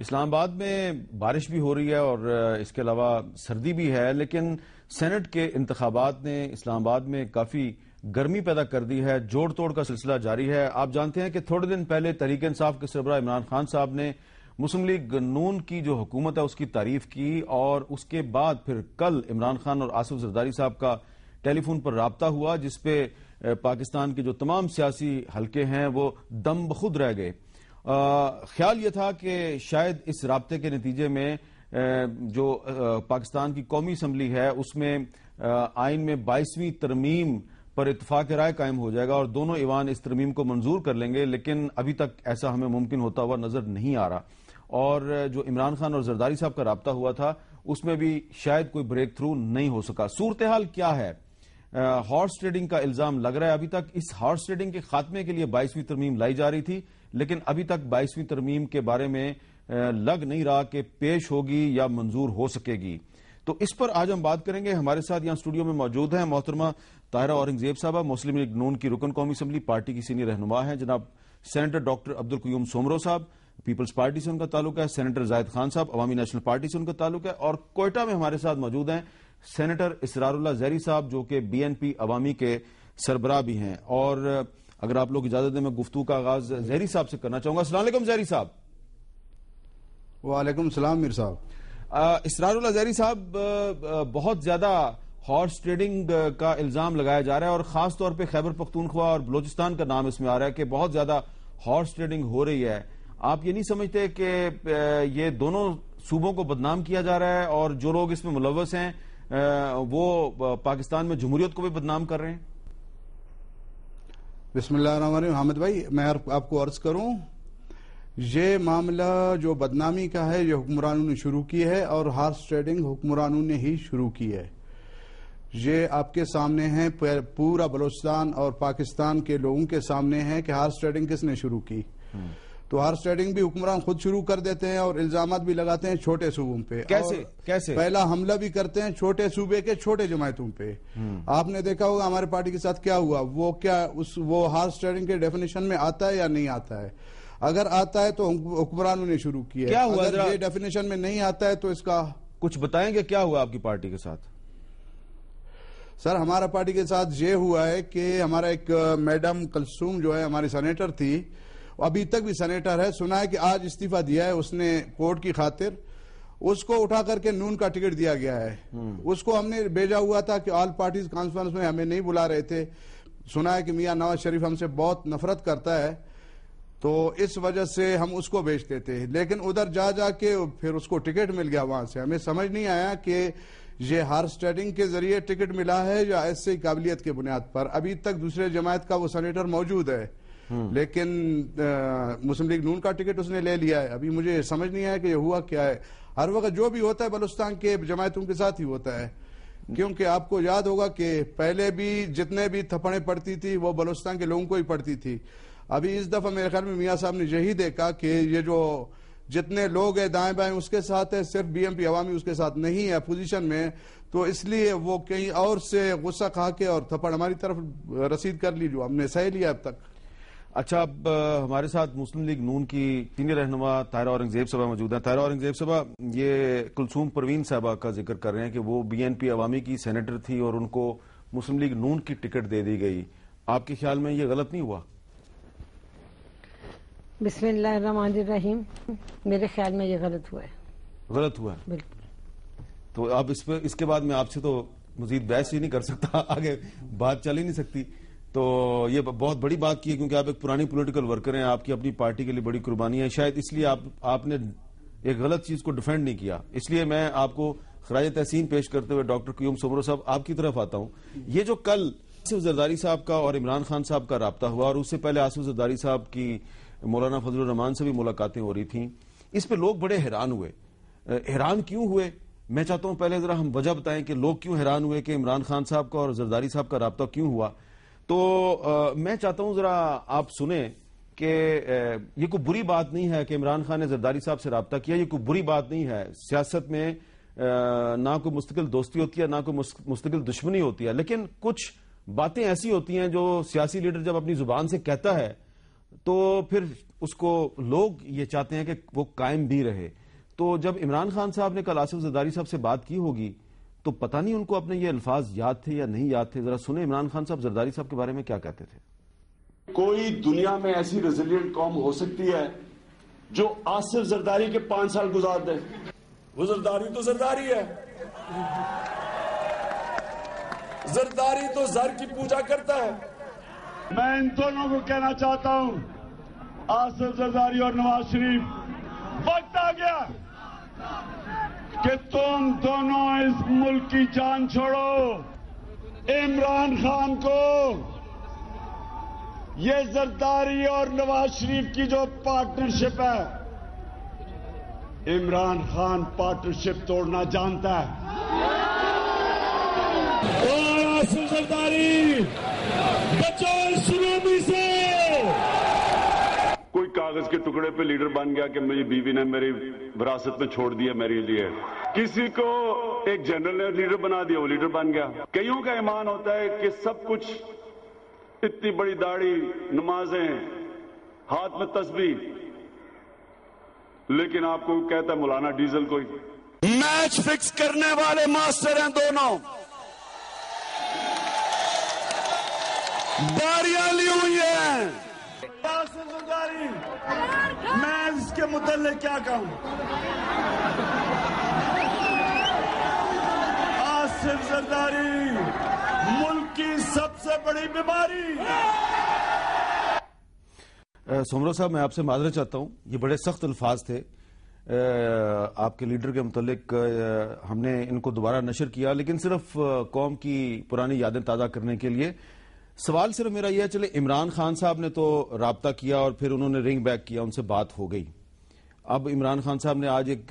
इस्लामाबाद में बारिश भी हो रही है और इसके अलावा सर्दी भी है लेकिन सेनेट के इंतबात ने इस्लामाबाद में काफ़ी गर्मी पैदा कर दी है जोड़ तोड़ का सिलसिला जारी है आप जानते हैं कि थोड़े दिन पहले तहरीक इंसाफ के सरबरा इमरान खान साहब ने मुस्लिम लीग नून की जो हुकूमत है उसकी तारीफ की और उसके बाद फिर कल इमरान खान और आसिफ जरदारी साहब का टेलीफोन पर रबता हुआ जिसपे पाकिस्तान के जो तमाम सियासी हल्के हैं वो दम बखुद रह गए ख्याल यह था कि शायद इस रबते के नतीजे में जो पाकिस्तान की कौमी असम्बली है उसमें आइन में बाईसवीं तरमीम पर इतफाक राय कायम हो जाएगा और दोनों ईवान इस तरमीम को मंजूर कर लेंगे लेकिन अभी तक ऐसा हमें मुमकिन होता हुआ नजर नहीं आ रहा और जो इमरान खान और जरदारी साहब का रबता हुआ था उसमें भी शायद कोई ब्रेक थ्रू नहीं हो सका सूरत हाल क्या है हॉर्स ट्रेडिंग का इल्जाम लग रहा है अभी तक इस हॉर्स ट्रेडिंग के खात्मे के लिए बाईसवीं तरमीम लाई जा रही थी लेकिन अभी तक बाईसवीं तरमीम के बारे में लग नहीं रहा कि पेश होगी या मंजूर हो सकेगी तो इस पर आज हम बात करेंगे हमारे साथ यहां स्टूडियो में मौजूद हैं मोहतरमा ताहरा औरंगजेब साहबा मुस्लिम लीग नून की रुकन कौमी असम्बली पार्टी की सीनियर रहनुमा है जनाब सेनेटर डॉक्टर अब्दुल क्यूम सोमरो साहब पीपल्स पार्टी से उनका ताल्लुक है सेनेटर जायद खान साहब अवामी नेशनल पार्टी से उनका ताल्लुक है और कोयटा में हमारे साथ मौजूद हैं सेनेटर इसरारुल्ला जैरी साहब जो कि बीएनपी अवामी के सरबराह भी हैं और अगर आप लोग इजाजत दें मैं गुफ्तू का आगाज जहरी साहब से करना चाहूंगा असला जहरी साहब वालेकुम सलाम मीर साहब इसरारुल्ला जहरी साहब बहुत ज्यादा हॉर्स ट्रेडिंग का इल्जाम लगाया जा रहा है और खास तौर पर खैबर पख्तूनख्वा और बलोचिस्तान का नाम इसमें आ रहा है कि बहुत ज्यादा हॉर्स ट्रेडिंग हो रही है आप ये नहीं समझते कि ये दोनों सूबों को बदनाम किया जा रहा है और जो लोग इसमें मुलवस हैं वो पाकिस्तान में जमहूरियत को भी बदनाम कर रहे हैं बिस्मिल्लाम हामिद भाई मैं आपको अर्ज करूं ये मामला जो बदनामी का है ये हुक्मरानों ने शुरू की है और हार्स ट्रेडिंग हुक्मरानों ने ही शुरू की है ये आपके सामने है पूरा बलोचिस्तान और पाकिस्तान के लोगों के सामने है कि हार्स ट्रेडिंग किसने शुरू की हम्म। तो हर स्टेडिंग भी हुक्मरान खुद शुरू कर देते हैं और इल्जाम भी लगाते हैं छोटे सूबों पे कैसे कैसे पहला हमला भी करते हैं छोटे सूबे के छोटे जमायतों पे हम्म। आपने देखा होगा हमारे पार्टी के साथ क्या हुआ वो क्या उस वो हर स्टेडिंग के डेफिनेशन में आता है या नहीं आता है अगर आता है तो हुक्मरानों ने शुरू किया क्या हुआ अगर ये डेफिनेशन में नहीं आता है तो इसका कुछ बताएंगे क्या हुआ आपकी पार्टी के साथ सर हमारा पार्टी के साथ ये हुआ है कि हमारा एक मैडम कलसूम जो है हमारी सेनेटर थी अभी तक भी सेनेटर है सुना है कि आज इस्तीफा दिया है उसने कोर्ट की खातिर उसको उठा करके नून का टिकट दिया गया है हम्म। उसको हमने भेजा हुआ था कि ऑल पार्टीज कॉन्फ्रेंस में हमें नहीं बुला रहे थे सुना है कि मियाँ नवाज शरीफ हमसे बहुत नफरत करता है तो इस वजह से हम उसको भेजते थे लेकिन उधर जा जा के फिर उसको टिकट मिल गया वहां से हमें समझ नहीं आया कि ये हार्स स्टेडिंग के जरिए टिकट मिला है या ऐसे काबिलियत के बुनियाद पर अभी तक दूसरे जमायत का वो सेनेटर मौजूद है हम्म। लेकिन मुस्लिम लीग नून का टिकट उसने ले लिया है अभी मुझे समझ नहीं आया कि यह हुआ क्या है हर वक्त जो भी होता है बलुस्तान के जमायतों के साथ ही होता है क्योंकि आपको याद होगा कि पहले भी जितने भी थप्पड़े पड़ती थी वो बलुस्तान के लोगों को ही पड़ती थी अभी इस दफा मेरे ख्याल में मियाँ साहब ने यही देखा कि ये जो जितने लोग हैं दाएं बाएं उसके साथ है सिर्फ बीएमपी अवामी उसके साथ नहीं है अपोजिशन में तो इसलिए वो कहीं और से गुस्सा खा के और थप्पड़ हमारी तरफ रसीद कर ली जो हमने सह लिया अब तक अच्छा अब हमारे साथ मुस्लिम लीग नून की सीनियर रहनुमा तायरा औरंगजेब सभा मौजूद है तायरा औरंगजेब सभा ये कुलसूम परवीन साहबा का जिक्र कर रहे हैं कि वो बीएनपी अवामी की सेनेटर थी और उनको मुस्लिम लीग नून की टिकट दे दी गई आपके ख्याल में ये गलत नहीं हुआ बिस्मिल्लाम मेरे ख्याल में ये गलत हुआ है गलत हुआ है बिल्कुल तो अब इस पर इसके बाद में आपसे तो मजीद बहस ही नहीं कर सकता आगे बात चल ही नहीं सकती तो ये बहुत बड़ी बात की है क्योंकि आप एक पुरानी पॉलिटिकल वर्कर हैं आपकी अपनी पार्टी के लिए बड़ी कुर्बानी है शायद इसलिए आप आपने एक गलत चीज को डिफेंड नहीं किया इसलिए मैं आपको खराज तहसीन पेश करते हुए डॉक्टर क्यूम सोमरो साहब आपकी तरफ आता हूं ये जो कल आसिफ जरदारी साहब का और इमरान खान साहब का रबता हुआ और उससे पहले आसिफ जरदारी साहब की मौलाना फजलरहमान से भी मुलाकातें हो रही थी इस पर लोग बड़े हैरान हुए हैरान क्यों हुए मैं चाहता हूं पहले जरा हम वजह बताएं कि लोग क्यों हैरान हुए कि इमरान खान साहब का और जरदारी साहब का रबता क्यों हुआ तो आ, मैं चाहता हूं जरा आप सुने कि ये कोई बुरी बात नहीं है कि इमरान खान ने जरदारी साहब से रबता किया ये कोई बुरी बात नहीं है सियासत में आ, ना कोई मुस्तकिल दोस्ती होती है ना कोई मुस्तकिल दुश्मनी होती है लेकिन कुछ बातें ऐसी होती हैं जो सियासी लीडर जब अपनी जुबान से कहता है तो फिर उसको लोग ये चाहते हैं कि वो कायम भी रहे तो जब इमरान खान साहब ने कल आसिफ जरदारी साहब से बात की होगी तो पता नहीं उनको अपने ये अल्फाज याद थे या नहीं याद थे जरा सुने इमरान खान साहब जरदारी साहब के बारे में क्या कहते थे कोई दुनिया में ऐसी रेजिलियंट कौम हो सकती है जो आसिफ जरदारी के पांच साल गुजार दे वो जरदारी तो जरदारी है जरदारी तो जर की पूजा करता है मैं इन दोनों को कहना चाहता हूं आसिफ जरदारी और नवाज शरीफ वक्त आ गया कि तुम दोनों इस मुल्क की जान छोड़ो इमरान खान को ये जरदारी और नवाज शरीफ की जो पार्टनरशिप है इमरान खान पार्टनरशिप तोड़ना जानता है और आसिफ जरदारी बचो कागज के टुकड़े पे लीडर बन गया कि मेरी बीवी ने मेरी विरासत में छोड़ दिया मेरे लिए किसी को एक जनरल ने लीडर बना दिया वो लीडर बन गया कईयों का ईमान होता है कि सब कुछ इतनी बड़ी दाढ़ी नमाजें हाथ में तस्बी लेकिन आपको कहता है मौलाना डीजल कोई मैच फिक्स करने वाले मास्टर हैं दोनों बारियां ली हुई हैं मैं इसके मुतल क्या कहूँ आसिफ जरदारी मुल्क की सबसे बड़ी बीमारी सोमरा साहब मैं आपसे माजरा चाहता हूँ ये बड़े सख्त अल्फाज थे आपके लीडर के मुतालिक हमने इनको दोबारा नशर किया लेकिन सिर्फ कौम की पुरानी यादें ताज़ा करने के लिए सवाल सिर्फ मेरा यह है चले इमरान खान साहब ने तो रबता किया और फिर उन्होंने रिंग बैक किया उनसे बात हो गई अब इमरान खान साहब ने आज एक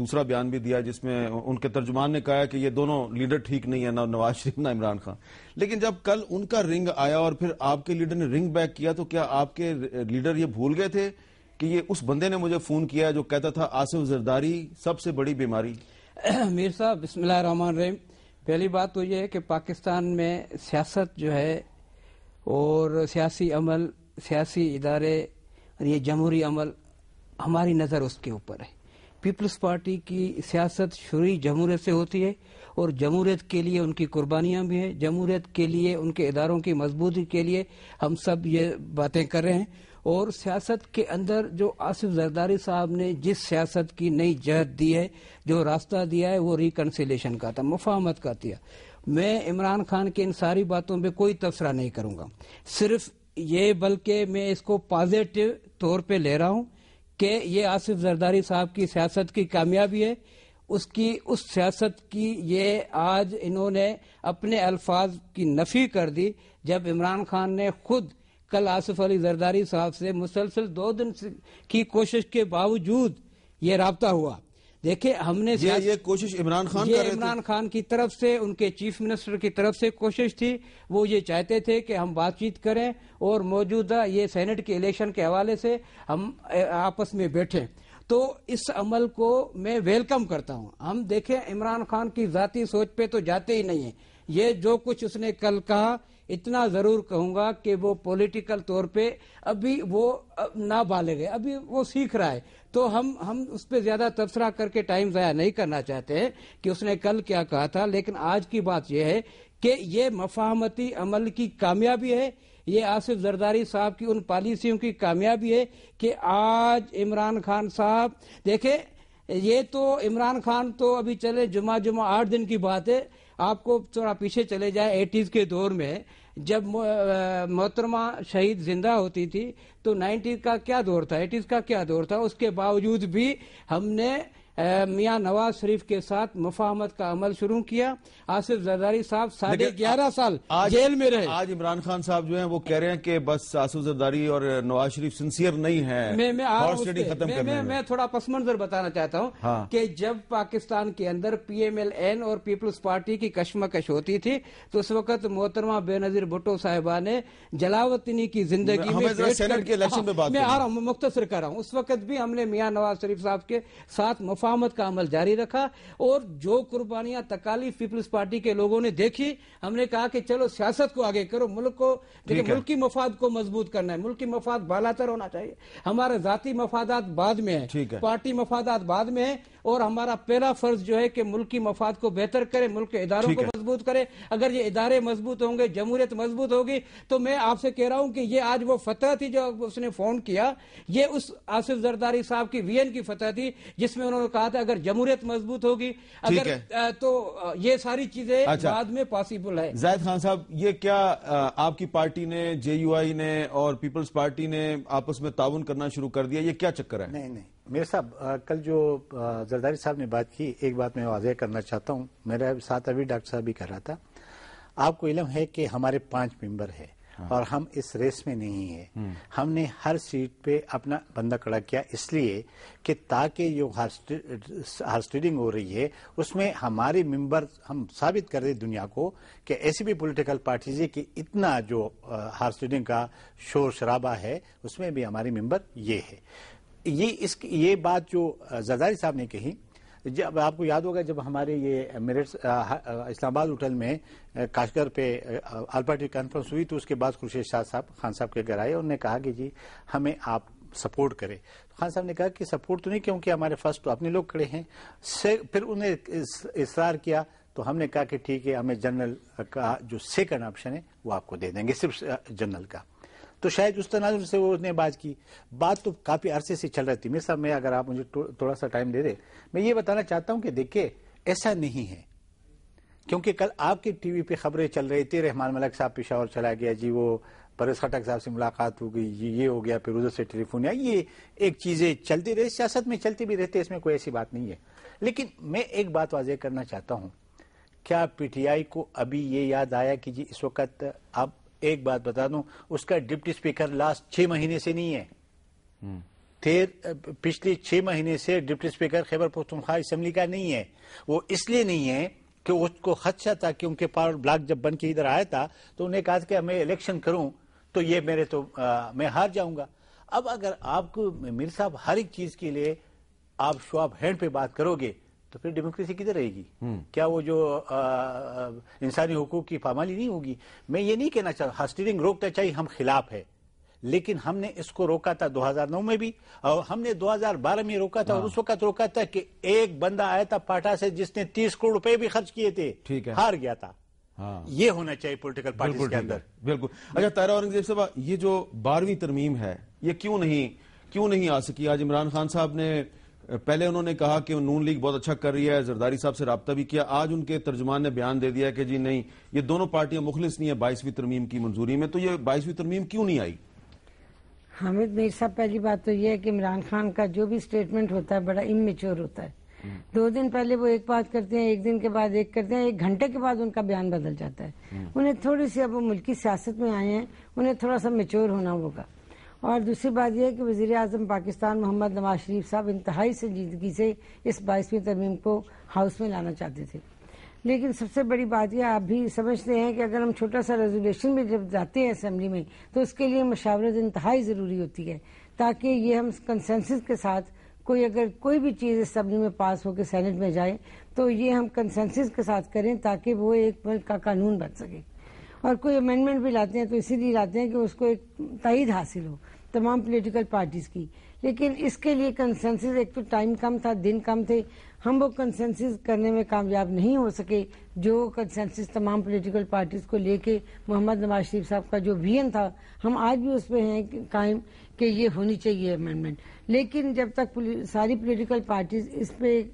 दूसरा बयान भी दिया जिसमें उनके तर्जुमान ने कहा कि ये दोनों लीडर ठीक नहीं है ना नवाज शरीफ ना इमरान खान लेकिन जब कल उनका रिंग आया और फिर आपके लीडर ने रिंग बैक किया तो क्या आपके लीडर ये भूल गए थे कि ये उस बंदे ने मुझे फोन किया जो कहता था आसिफ जरदारी सबसे बड़ी बीमारी मीर साहब बिस्मिल्लाह रहमान रहीम पहली बात तो ये है कि पाकिस्तान में सियासत जो है और सियासी अमल सियासी इदारे और ये जमहूरी अमल हमारी नज़र उसके ऊपर है पीपल्स पार्टी की सियासत शुरू जमहूरियत से होती है और जमहूरियत के लिए उनकी कुर्बानियां भी हैं जमहूरियत के लिए उनके इदारों की मजबूती के लिए हम सब ये बातें कर रहे हैं और सियासत के अंदर जो आसिफ जरदारी साहब ने जिस सियासत की नई जहत दी है जो रास्ता दिया है वो रिकनसिलेशन का था मुफाहमत का दिया मैं इमरान खान की इन सारी बातों पर कोई तबसरा नहीं करूंगा सिर्फ ये बल्कि मैं इसको पॉजिटिव तौर पर ले रहा हूं कि ये आसिफ जरदारी साहब की सियासत की कामयाबी है उसकी उस सियासत की ये आज इन्होंने अपने अल्फाज की नफी कर दी जब इमरान खान ने खुद कल आसिफ अली जरदारी साहब से मुसलसल दो दिन की कोशिश के बावजूद ये रबता हुआ देखिए हमने ये, ये कोशिश इमरान खान ये इमरान खान की तरफ से उनके चीफ मिनिस्टर की तरफ से कोशिश थी वो ये चाहते थे कि हम बातचीत करें और मौजूदा ये सेनेट के इलेक्शन के हवाले से हम आपस में बैठें तो इस अमल को मैं वेलकम करता हूं हम देखें इमरान खान की जाती सोच पे तो जाते ही नहीं है ये जो कुछ उसने कल कहा इतना जरूर कहूंगा कि वो पॉलिटिकल तौर पे अभी वो ना बाले गए अभी वो सीख रहा है तो हम हम उस पर ज्यादा तबसरा करके टाइम ज़या नहीं करना चाहते हैं कि उसने कल क्या कहा था लेकिन आज की बात यह है कि ये मफाहमती अमल की कामयाबी है ये आसिफ जरदारी साहब की उन पॉलिसियों की कामयाबी है कि आज इमरान खान साहब देखे ये तो इमरान खान तो अभी चले जुमा जुमा आठ दिन की बात है आपको थोड़ा पीछे चले जाए एटीज के दौर में जब मोहतरमा शहीद जिंदा होती थी तो नाइन्टीज का क्या दौर था एटीज का क्या दौर था उसके बावजूद भी हमने मियाँ नवाज शरीफ के साथ मुफाहमत का अमल शुरू किया आसिफ जरदारी साहब साढ़े ग्यारह साल आज, जेल में रहे आज इमरान खान साहब जो है वो कह रहे हैं कि बस आसिफ जरदारी और नवाज शरीफ सिंसियर नहीं है मैं मैं मैं, मैं, मैं थोड़ा पस मंजर बताना चाहता हूँ हाँ। कि जब पाकिस्तान के अंदर पी एम एल एन और पीपल्स पार्टी की कश्मकश होती थी तो उस वक्त मोहतरमा बेनजीर भुट्टो साहिबा ने जलावतनी की जिंदगी में हाँ, मुख्तर कर रहा हूँ उस वक्त भी हमने मियाँ नवाज शरीफ साहब के साथ मुफा मुफाहमत का अमल जारी रखा और जो कुर्बानियां तकाली पीपल्स पार्टी के लोगों ने देखी हमने कहा कि चलो सियासत को आगे करो मुल्क को मुल्क की मफाद को मजबूत करना है मुल्क की मफाद बालातर होना चाहिए हमारे जाति मफादात बाद में है पार्टी मफादात बाद में है और हमारा पहला फर्ज जो है कि मुल्क की मफाद को बेहतर करे मुल्क के इदारों को मजबूत करे अगर ये इदारे मजबूत होंगे जमहूरियत मजबूत होगी तो मैं आपसे कह रहा हूं कि ये आज वो फतह थी जो उसने फोन किया ये उस आसिफ जरदारी साहब की वीएन की फतह थी जिसमें उन्होंने कहा था अगर जमहूरियत मजबूत होगी अगर तो ये सारी चीजें अच्छा। बाद में पॉसिबल है जायद खान साहब ये क्या आपकी पार्टी ने जे ने और पीपल्स पार्टी ने आपस में ताउन करना शुरू कर दिया ये क्या चक्कर है नहीं नहीं मेरे साहब कल जो जरदारी साहब ने बात की एक बात मैं वाजह करना चाहता हूँ मेरे साथ अभी डॉक्टर साहब भी कह रहा था आपको इलम है कि हमारे पांच मेंबर है हाँ। और हम इस रेस में नहीं है हम्म। हमने हर सीट पे अपना बंदा कड़ा किया इसलिए कि ताकि जो हार्स्टीडिंग हो रही है उसमें हमारे मेंबर हम साबित कर रहे दुनिया को कि ऐसी भी पॉलिटिकल पार्टीज है कि इतना जो हार्स्टीडिंग का शोर शराबा है उसमें भी हमारे मेंबर ये है ये इस ये बात जो जरदारी साहब ने कही जब आपको याद होगा जब हमारे ये मेरठ इस्लामाबाद होटल में काशगर पे आल पार्टी कॉन्फ्रेंस हुई तो उसके बाद खुर्शीद शाह साहब खान साहब के घर आए उन्होंने कहा कि जी हमें आप सपोर्ट करें तो खान साहब ने कहा कि सपोर्ट तो नहीं क्योंकि हमारे फर्स्ट तो अपने लोग खड़े हैं से फिर उन्हें इसरार किया तो हमने कहा कि ठीक है हमें जनरल का जो सेकेंड ऑप्शन है वो आपको दे देंगे सिर्फ जनरल का तो शायद उस तनाजुर से वो उसने बात की बात तो काफ़ी अरसे से चल रही थी मेरे साहब मैं अगर आप मुझे तो, थोड़ा सा टाइम दे दे मैं ये बताना चाहता हूं कि देखिए ऐसा नहीं है क्योंकि कल आपके टीवी पे खबरें चल रही थी रहमान मलिक साहब पिशावर चला गया जी वो परेश खटक साहब से मुलाकात हो गई ये, हो गया फिर उधर से टेलीफोन आई ये एक चीज़ें चलती रही सियासत में चलती भी रहती है इसमें कोई ऐसी बात नहीं है लेकिन मैं एक बात वाजे करना चाहता हूं क्या पीटीआई को अभी ये याद आया कि जी इस वक्त आप एक बात बता दूं उसका डिप्टी स्पीकर लास्ट छह महीने से नहीं है थे हम्म। पिछले छह महीने से deputy speaker Khyber Pakhtunkhwa assembly का नहीं है वो इसलिए नहीं है कि उसको खदशा था कि उनके पावर ब्लॉक जब बन के इधर आया था तो उन्हें कहा कि मैं इलेक्शन करूं तो ये मेरे तो आ, मैं हार जाऊंगा अब अगर आपको मीर साहब हर एक चीज के लिए आप शो हैंड पे बात करोगे तो फिर डेमोक्रेसी किधर रहेगी हम्म। क्या वो जो इंसानी हकूक की पामाली नहीं होगी मैं ये नहीं कहना चाहता हस्टीरिंग रोकना चाहिए हम खिलाफ है लेकिन हमने इसको रोका था 2009 में भी और हमने 2012 में रोका था और हाँ। उस वक्त रोका था कि एक बंदा आया था पाटा से जिसने 30 करोड़ रुपए भी खर्च किए थे ठीक है हार गया था हाँ। ये होना चाहिए पोलिटिकल पार्टी के अंदर बिल्कुल अच्छा तारा औरंगजेब साहब ये जो बारहवीं तरमीम है ये क्यों नहीं क्यों नहीं आ सकी आज इमरान खान साहब ने पहले उन्होंने कहा कि नून लीग बहुत अच्छा कर रही है जरदारी साहब से रबता भी किया आज उनके तर्जमान ने बयान दे दिया कि जी नहीं ये दोनों पार्टियां मुखलिस नहीं है बाईसवीं तरमीम की मंजूरी में तो ये बाईसवीं तरमीम क्यों नहीं आई हामिद मीर साहब पहली बात तो यह है कि इमरान खान का जो भी स्टेटमेंट होता है बड़ा इमेच्योर होता है हम्म। दो दिन पहले वो एक बात करते हैं एक दिन के बाद एक करते हैं एक घंटे के बाद उनका बयान बदल जाता है हम्म। उन्हें थोड़ी सी अब वो मुल्की सियासत में आए हैं उन्हें थोड़ा सा मेच्योर होना होगा और दूसरी बात यह है कि वजीर अजम पाकिस्तान मोहम्मद नवाज शरीफ साहब इंतहाई संजीदगी से इस बाईसवीं तरमीम को हाउस में लाना चाहते थे लेकिन सबसे बड़ी बात यह आप भी समझते हैं कि अगर हम छोटा सा रेजोल्यूशन में जब जाते हैं असम्बली में तो उसके लिए मशावरत इंतहाई ज़रूरी होती है ताकि ये हम कंसेंसस के साथ कोई अगर कोई भी चीज़ असम्बली में पास होकर सेनेट में जाए तो ये हम कंसेंसस के साथ करें ताकि वो एक मुल्क का कानून बन सके और कोई अमेंडमेंट भी लाते हैं तो इसीलिए लाते हैं कि उसको एक तईद हासिल हो तमाम पॉलिटिकल पार्टीज़ की लेकिन इसके लिए कंसेंसस एक तो टाइम कम था दिन कम थे हम वो कंसेंसस करने में कामयाब नहीं हो सके जो कंसेंसस तमाम पॉलिटिकल पार्टीज़ को लेके मोहम्मद नवाज शरीफ साहब का जो वीएन था हम आज भी उस पर हैं कायम कि ये होनी चाहिए अमेंडमेंट लेकिन जब तक सारी पॉलिटिकल पार्टीज़ इस पर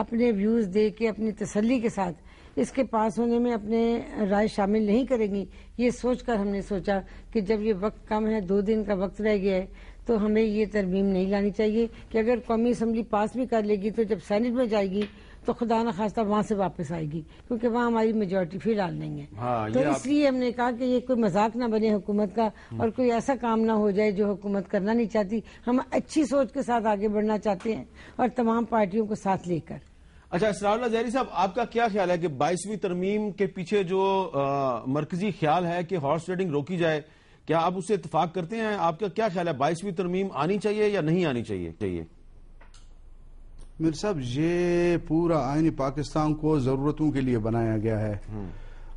अपने व्यूज़ दे के अपनी तसली के साथ इसके पास होने में अपने राय शामिल नहीं करेंगी ये सोचकर हमने सोचा कि जब ये वक्त कम है दो दिन का वक्त रह गया है तो हमें ये तरमीम नहीं लानी चाहिए कि अगर कौमी असम्बली पास भी कर लेगी तो जब सैनेट में जाएगी तो खुदा न खास्ता वहाँ से वापस आएगी क्योंकि वहाँ हमारी मेजोरिटी फिलहाल नहीं है हाँ, तो इसलिए हमने कहा कि ये कोई मजाक ना बने हुकूमत का हम्म। और कोई ऐसा काम ना हो जाए जो हुकूमत करना नहीं चाहती हम अच्छी सोच के साथ आगे बढ़ना चाहते हैं और तमाम पार्टियों को साथ लेकर अच्छा इसरा जहरी साहब आपका क्या ख्याल है कि बाईसवीं तरमीम के पीछे जो मरकजी ख्याल है कि हॉर्स ट्रेडिंग रोकी जाए क्या आप उससे इतफाक करते हैं आपका क्या ख्याल है बाईसवीं तरमीम आनी चाहिए या नहीं आनी चाहिए चाहिए मेरे साहब ये पूरा आइन पाकिस्तान को ज़रूरतों के लिए बनाया गया है हम्म।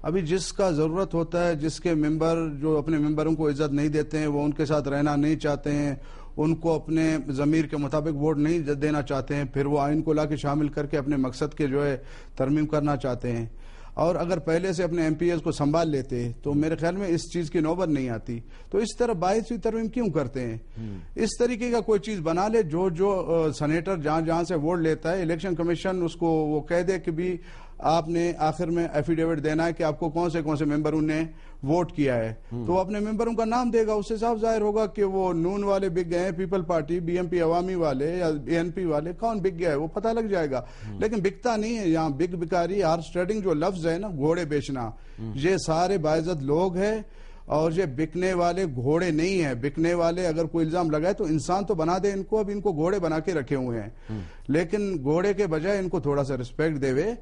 अभी जिसका ज़रूरत होता है जिसके मेंबर जो अपने मेंबरों को इज्जत नहीं देते हैं वो उनके साथ रहना नहीं चाहते हैं उनको अपने ज़मीर के मुताबिक वोट नहीं देना चाहते हैं फिर वो आइन को ला के शामिल करके अपने मकसद के जो है तरमीम करना चाहते हैं और अगर पहले से अपने एम को संभाल लेते तो मेरे ख्याल में इस चीज़ की नौबत नहीं आती तो इस तरह बाईसवीं तरमीम क्यों करते हैं हम्म। इस तरीके का कोई चीज़ बना ले जो जो सनेटर जहाँ जहाँ से वोट लेता है इलेक्शन कमीशन उसको वो कह दे कि भी आपने आखिर में एफिडेविट देना है कि आपको कौन से कौन से मेंबर ने वोट किया है हम्म। तो अपने मेंबरों का नाम देगा उससे साफ जाहिर होगा कि वो नून वाले बिक गए पीपल पार्टी बीएमपी अवामी वाले या बीएनपी वाले कौन बिक गया है वो पता लग जाएगा हम्म। लेकिन बिकता नहीं है यहाँ बिक बिकारी हार्स ट्रेडिंग जो लफ्ज है ना घोड़े बेचना हम्म। ये सारे बाइजत लोग हैं और ये बिकने वाले घोड़े नहीं है बिकने वाले अगर कोई इल्जाम लगाए तो इंसान तो बना दे इनको अब इनको घोड़े बना के रखे हुए हैं हम्म। लेकिन घोड़े के बजाय इनको थोड़ा सा रिस्पेक्ट देवे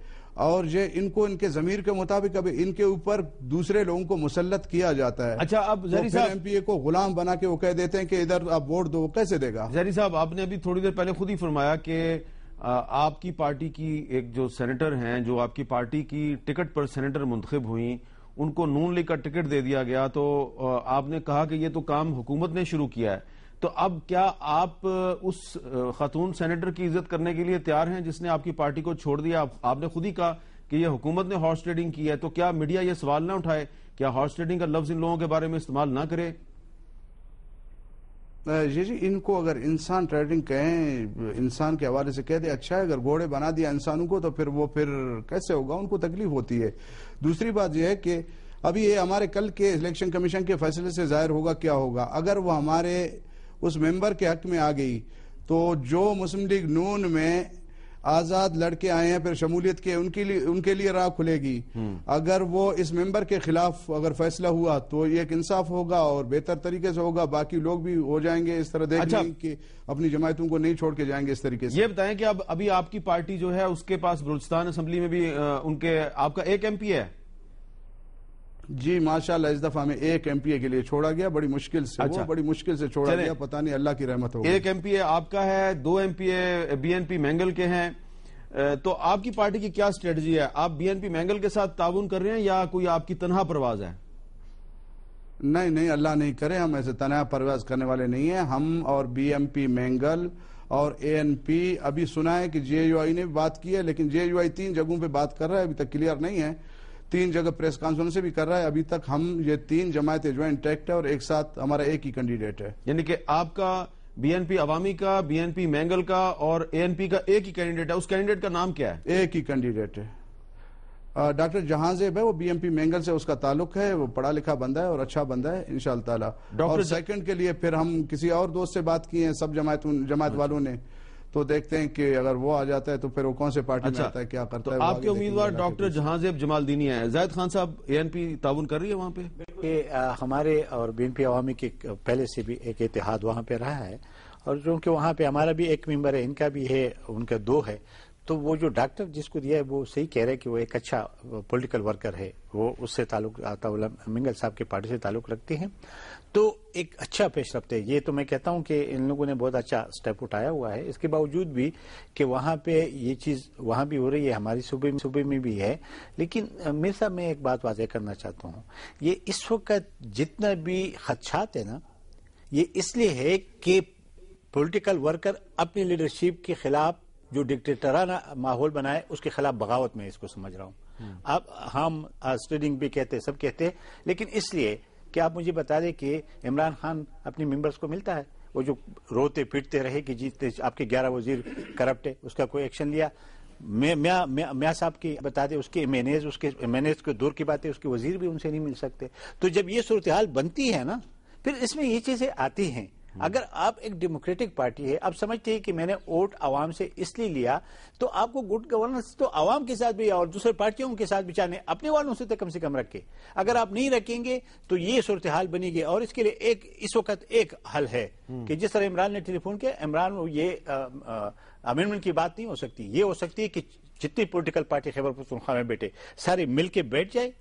और ये इनको इनके जमीर के मुताबिक अब इनके ऊपर दूसरे लोगों को मुसलत किया जाता है अच्छा अब जरी तो साहब एमपीए को गुलाम बना के वो कह देते हैं कि इधर आप वोट दो कैसे देगा जरी साहब आपने अभी थोड़ी देर पहले खुद ही फरमाया कि आपकी पार्टी की एक जो सेनेटर हैं जो आपकी पार्टी की टिकट पर सेनेटर मुंतब हुई उनको नून लीग का टिकट दे दिया गया तो आपने कहा कि ये तो काम हुकूमत ने शुरू किया है तो अब क्या आप उस खातून सेनेटर की इज्जत करने के लिए तैयार हैं जिसने आपकी पार्टी को छोड़ दिया आप, आपने खुद ही कहा कि यह हुकूमत ने हॉर्स ट्रेडिंग की है तो क्या मीडिया ये सवाल ना उठाए क्या हॉर्स ट्रेडिंग का लफ्ज इन लोगों के बारे में इस्तेमाल ना करे जी जी इनको अगर इंसान ट्रेडिंग कहें इंसान के हवाले से कह दे अच्छा है अगर घोड़े बना दिया इंसानों को तो फिर वो फिर कैसे होगा उनको तकलीफ होती है दूसरी बात यह है कि अभी ये हमारे कल के इलेक्शन कमीशन के फैसले से जाहिर होगा क्या होगा अगर वो हमारे उस मेंबर के हक में आ गई तो जो मुस्लिम लीग नून में आजाद लड़के आए हैं फिर शमूलियत के उनके लिए उनके लिए राह खुलेगी हम्म। अगर वो इस मेंबर के खिलाफ अगर फैसला हुआ तो ये एक इंसाफ होगा और बेहतर तरीके से होगा बाकी लोग भी हो जाएंगे इस तरह देख अच्छा, कि अपनी जमायतों को नहीं छोड़ के जाएंगे इस तरीके से ये बताएं कि अब अभी आपकी पार्टी जो है उसके पास बलुचस्तान असम्बली में भी उनके आपका एक एम है जी माशाल्लाह इस दफा में एक एमपीए के लिए छोड़ा गया बड़ी मुश्किल से अच्छा। बड़ी मुश्किल से छोड़ा गया पता नहीं अल्लाह की रहमत हो एक एमपीए आपका है दो एमपीए बीएनपी मैंगल के हैं तो आपकी पार्टी की क्या स्ट्रेटजी है आप बीएनपी मैंगल के साथ ताउन कर रहे हैं या कोई आपकी तनहा परवाज है नहीं नहीं अल्लाह नहीं करे हम ऐसे तनहा परवाज करने वाले नहीं है हम और बीएमपी मैंगल और एएनपी अभी सुना है कि जेयूआई ने बात की है लेकिन जेयूआई तीन जगहों पर बात कर रहा है अभी तक क्लियर नहीं है तीन जगह प्रेस कॉन्फ्रेंस भी कर रहा है अभी तक हम ये तीन जमायतें जो है इंटैक्ट है और एक साथ हमारा एक ही कैंडिडेट है यानी कि आपका बीएनपी अवामी का बीएनपी मैंगल का और एएनपी का एक ही कैंडिडेट है उस कैंडिडेट का नाम क्या है एक ही कैंडिडेट है डॉक्टर जहांजेब है वो बीएमपी मैंगल से उसका ताल्लुक है वो पढ़ा लिखा बंदा है और अच्छा बंदा है इनशाला डॉक्टर सेकंड के लिए फिर हम किसी और दोस्त से बात किए हैं सब जमायत जमात अच्छा। वालों ने तो देखते हैं कि अगर वो आ जाता है तो फिर वो कौन से पार्टी अच्छा, में आता है क्या करता तो है आपके उम्मीदवार डॉक्टर जहांजेब दीनी है जायद खान साहब एएनपी ताउन कर रही है वहाँ पे ये हमारे और बीएनपी अवामी के पहले से भी एक इतिहाद वहाँ पे रहा है और क्योंकि वहाँ पे हमारा भी एक मेंबर है इनका भी है उनका दो है तो वो जो डॉक्टर जिसको दिया है वो सही कह रहे हैं कि वो एक अच्छा पॉलिटिकल वर्कर है वो उससे ताल्लुक मिंगल साहब के पार्टी से ताल्लुक रखते हैं तो एक अच्छा पेश रफ्त है ये तो मैं कहता हूँ कि इन लोगों ने बहुत अच्छा स्टेप उठाया हुआ है इसके बावजूद भी कि वहां पे ये चीज वहां भी हो रही है हमारी सूबे में सूबे में भी है लेकिन मेरे साथ मैं एक बात वाजह करना चाहता हूँ ये इस वक्त जितना भी खदशात है ना ये इसलिए है कि पोलिटिकल वर्कर अपनी लीडरशिप के खिलाफ जो डिक्टेटराना माहौल बनाए उसके खिलाफ बगावत में इसको समझ रहा हूँ हम्म। अब हम स्टेडिंग भी कहते सब कहते लेकिन इसलिए कि आप मुझे बता दें कि इमरान खान अपने मेंबर्स को मिलता है वो जो रोते पीटते रहे कि जीतते आपके ग्यारह वजीर करप्ट है उसका कोई एक्शन लिया मैं साहब की बता दें उसके एम एन उसके एम एन एज को दूर की बात है उसके वजीर भी उनसे नहीं मिल सकते तो जब ये सूरत हाल बनती है ना फिर इसमें ये चीज़ें आती हैं हम्म। अगर आप एक डेमोक्रेटिक पार्टी है आप समझते हैं कि मैंने वोट आवाम से इसलिए लिया तो आपको गुड गवर्नेंस तो आवाम के साथ भी और दूसरे पार्टियों के साथ भी चाहने अपने वालों से तो कम से कम रखे अगर आप नहीं रखेंगे तो ये सूरत हाल बनेगी और इसके लिए एक इस वक्त एक हल है हम्म। कि जिस तरह इमरान ने टेलीफोन किया इमरान ये अमेंडमेंट की बात नहीं हो सकती ये हो सकती है कि जितनी पोलिटिकल पार्टी खैबर पख्तूनख्वा में बैठे सारे मिलकर बैठ जाए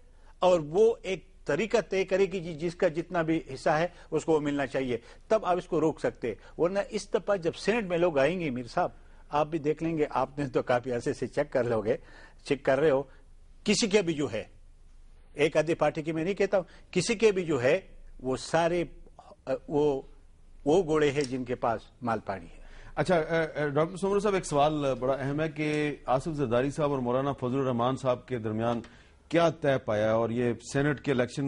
और वो एक तरीका तय करे कि जिसका जितना भी हिस्सा है उसको वो मिलना चाहिए तब आप इसको रोक सकते वरना इस दफा जब सेनेट में लोग आएंगे मीर साहब आप भी देख लेंगे आपने तो काफी अरसे से चेक कर लोगे चेक कर रहे हो किसी के भी जो है एक आधी पार्टी की मैं नहीं कहता हूं किसी के भी जो है वो सारे वो वो घोड़े हैं जिनके पास माल पानी है अच्छा डॉक्टर सोमर साहब एक सवाल बड़ा अहम है कि आसिफ जरदारी साहब और मौलाना फजल रहमान साहब के दरमियान क्या तय पाया और ये सेनेट के इलेक्शन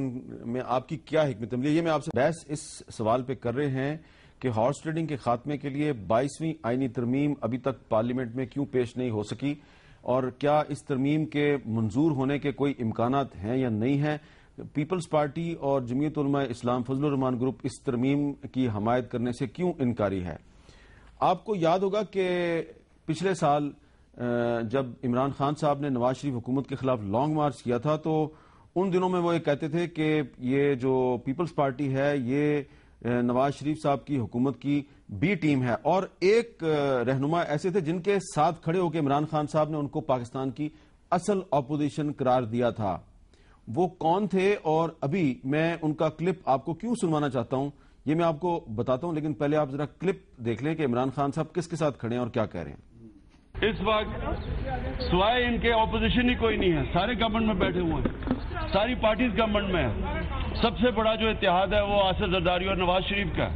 में आपकी क्या हमत मिली मतलब ये मैं आपसे बहस इस सवाल पे कर रहे हैं कि हॉर्स ट्रेडिंग के खात्मे के लिए बाईसवीं आईनी तरमीम अभी तक पार्लियामेंट में क्यों पेश नहीं हो सकी और क्या इस तरमीम के मंजूर होने के कोई इम्कान हैं या नहीं है पीपल्स पार्टी और जमीयत इस्लाम फजलरहमान ग्रुप इस तरमीम की हमायत करने से क्यों इनकारी है आपको याद होगा कि पिछले साल जब इमरान खान साहब ने नवाज शरीफ हुकूमत के खिलाफ लॉन्ग मार्च किया था तो उन दिनों में वो ये कहते थे कि ये जो पीपल्स पार्टी है ये नवाज शरीफ साहब की हुकूमत की बी टीम है और एक रहनुमा ऐसे थे जिनके साथ खड़े होकर इमरान खान साहब ने उनको पाकिस्तान की असल ऑपोजिशन करार दिया था वो कौन थे और अभी मैं उनका क्लिप आपको क्यों सुनवाना चाहता हूं ये मैं आपको बताता हूं लेकिन पहले आप जरा क्लिप देख लें कि इमरान खान साहब किसके साथ खड़े हैं और क्या कह रहे हैं इस वक्त सिवाय इनके ऑपोजिशन ही कोई नहीं है सारे गवर्नमेंट में बैठे हुए हैं सारी पार्टीज गवर्नमेंट में है सबसे बड़ा जो इतिहाद है वो आसिफ जरदारी और नवाज शरीफ का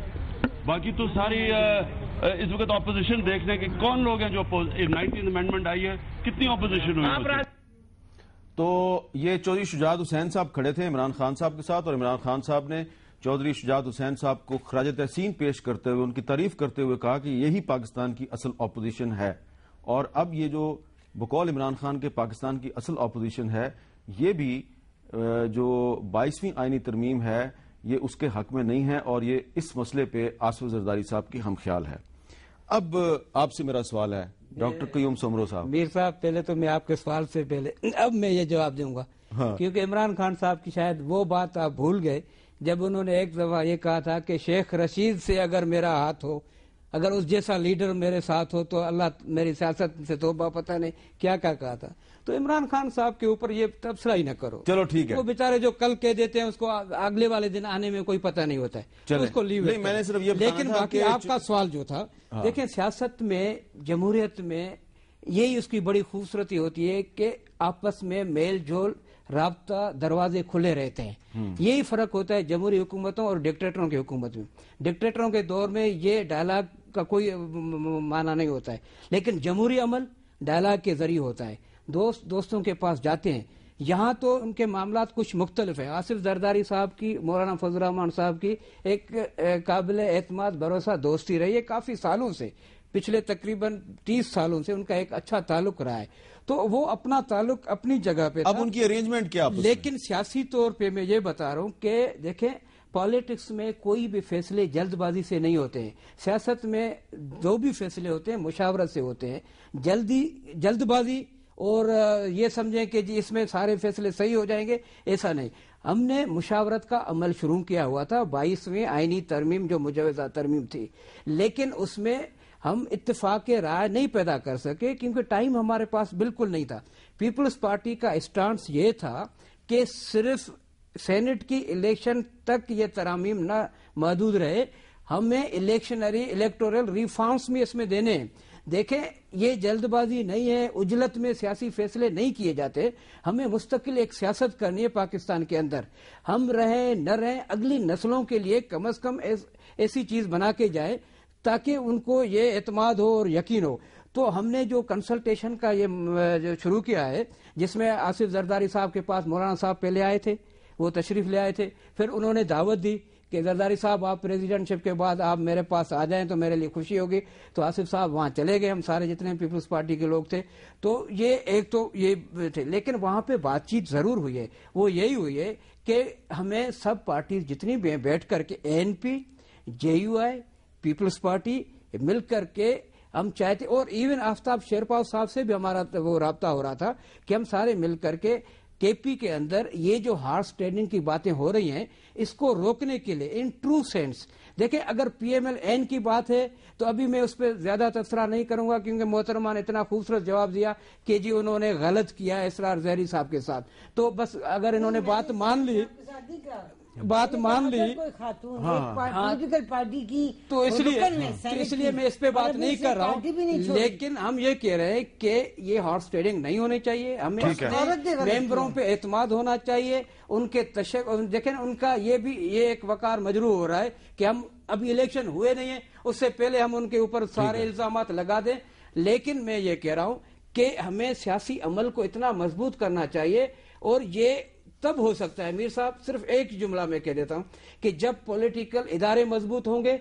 बाकी तो सारी इस वक्त ऑपोजिशन देखने के कौन लोग हैं जो नाइनटीन अमेंडमेंट आई है कितनी ऑपोजिशन हुई है तो ये चौधरी शुजात हुसैन साहब खड़े थे इमरान खान साहब के साथ और इमरान खान साहब ने चौधरी शुजात हुसैन साहब को खराज तहसीन पेश करते हुए उनकी तारीफ करते हुए कहा कि यही पाकिस्तान की असल ऑपोजिशन है और अब ये जो बकौल इमरान खान के पाकिस्तान की असल अपोजिशन है ये भी जो बाईसवीं आइनी तरमीम है ये उसके हक में नहीं है और ये इस मसले पे आसफ जरदारी साहब की हम ख्याल है अब आपसे मेरा सवाल है डॉक्टर कयूम सोमरो साहब मीर साहब पहले तो मैं आपके सवाल से पहले अब मैं ये जवाब दूंगा हाँ। क्योंकि इमरान खान साहब की शायद वो बात आप भूल गए जब उन्होंने एक दफा ये कहा था कि शेख रशीद से अगर मेरा हाथ हो अगर उस जैसा लीडर मेरे साथ हो तो अल्लाह मेरी सियासत से तो पता नहीं क्या क्या कहा था तो इमरान खान साहब के ऊपर ये तबसरा ही ना करो चलो ठीक है वो बेचारे जो कल कह देते हैं उसको अगले वाले दिन आने में कोई पता नहीं होता है तो उसको लीव नहीं, मैंने सिर्फ ये लेकिन बाकी आपका सवाल जो था हाँ। देखें सियासत में जमहूरियत में यही उसकी बड़ी खूबसूरती होती है कि आपस में मेल जोल रबता दरवाजे खुले रहते हैं हम्म। यही फर्क होता है जमहूरी हुकूमतों और डिक्टेटरों की हुकूमत में डिक्टेटरों के दौर में ये डायलॉग का कोई माना नहीं होता है लेकिन जमहूरी अमल डायलॉग के जरिए होता है दोस्त दोस्तों के पास जाते हैं यहाँ तो उनके मामला कुछ मुख्तलिफ है आसिफ जरदारी साहब की मौलाना फजलरहमान साहब की एक काबिल एतमाद भरोसा दोस्ती रही है काफ़ी सालों से पिछले तकरीबन तीस सालों से उनका एक अच्छा ताल्लुक रहा है तो वो अपना ताल्लुक अपनी जगह पे अब उनकी अरेंजमेंट क्या लेकिन सियासी तौर पर मैं ये बता रहा हूँ कि देखें पॉलिटिक्स में कोई भी फैसले जल्दबाजी से नहीं होते हैं सियासत में जो भी फैसले होते हैं मुशावरत से होते हैं जल्दी जल्दबाजी और ये समझें कि जी इसमें सारे फैसले सही हो जाएंगे ऐसा नहीं हमने मुशावरत का अमल शुरू किया हुआ था बाईसवीं आईनी तरमीम जो मुजवजा तरमीम थी लेकिन उसमें हम इतफाक राय नहीं पैदा कर सके क्योंकि टाइम हमारे पास बिल्कुल नहीं था पीपल्स पार्टी का स्टांस ये था कि सिर्फ सेनेट की इलेक्शन तक ये तरामीम न महदूद रहे हमें इलेक्शनरी इलेक्टोरल रिफॉर्म्स भी इसमें देने देखें ये जल्दबाजी नहीं है उजलत में सियासी फैसले नहीं किए जाते हमें मुस्तकिल एक सियासत करनी है पाकिस्तान के अंदर हम रहें न रहें अगली नस्लों के लिए कम अज कम ऐसी चीज बना के जाए ताकि उनको ये एतमाद हो और यकीन हो तो हमने जो कंसल्टेशन का ये शुरू किया है जिसमें आसिफ जरदारी साहब के पास मौलाना साहब पहले आए थे वो तशरीफ ले आए थे फिर उन्होंने दावत दी कि जरदारी साहब आप प्रेसिडेंटशिप के बाद आप मेरे पास आ जाएं तो मेरे लिए खुशी होगी तो आसिफ साहब वहां चले गए हम सारे जितने पीपल्स पार्टी के लोग थे तो ये एक तो ये थे लेकिन वहां पे बातचीत ज़रूर हुई है वो यही हुई है कि हमें सब पार्टी जितनी भी बैठ करके N P J U I Peoples Party मिल करके हम चाहते और इवन आफ्ताब शेरपाव साहब से भी हमारा वो हो रहा था कि हम सारे मिल करके केपी के अंदर ये जो हार्स ट्रेडिंग की बातें हो रही हैं इसको रोकने के लिए इन ट्रू सेंस देखे अगर एल एन की बात है तो अभी मैं उस पर ज्यादा तस्रा नहीं करूंगा क्योंकि मोहतरमा ने इतना खूबसूरत जवाब दिया कि जी उन्होंने गलत किया इसरार जहरी साहब के साथ तो बस अगर इन्होंने बात मान ली बात मान ली खातून हाँ, पार्टी हाँ। की तो इसलिए तो इसलिए मैं इस पे बात नहीं कर रहा हूँ लेकिन हम ये कह रहे हैं कि ये हॉर्स ट्रेडिंग नहीं होनी चाहिए हमें मेंबरों पे एतमाद होना चाहिए उनके तशक देखें उनका ये भी ये एक वकार मजरू हो रहा है कि हम अभी इलेक्शन हुए नहीं है उससे पहले हम उनके ऊपर सारे इल्जाम लगा दें लेकिन मैं ये कह रहा हूँ कि हमें सियासी अमल को इतना मजबूत करना चाहिए और ये तब हो सकता है मीर साहब सिर्फ एक जुमला में कह देता हूं कि जब पॉलिटिकल इदारे मजबूत होंगे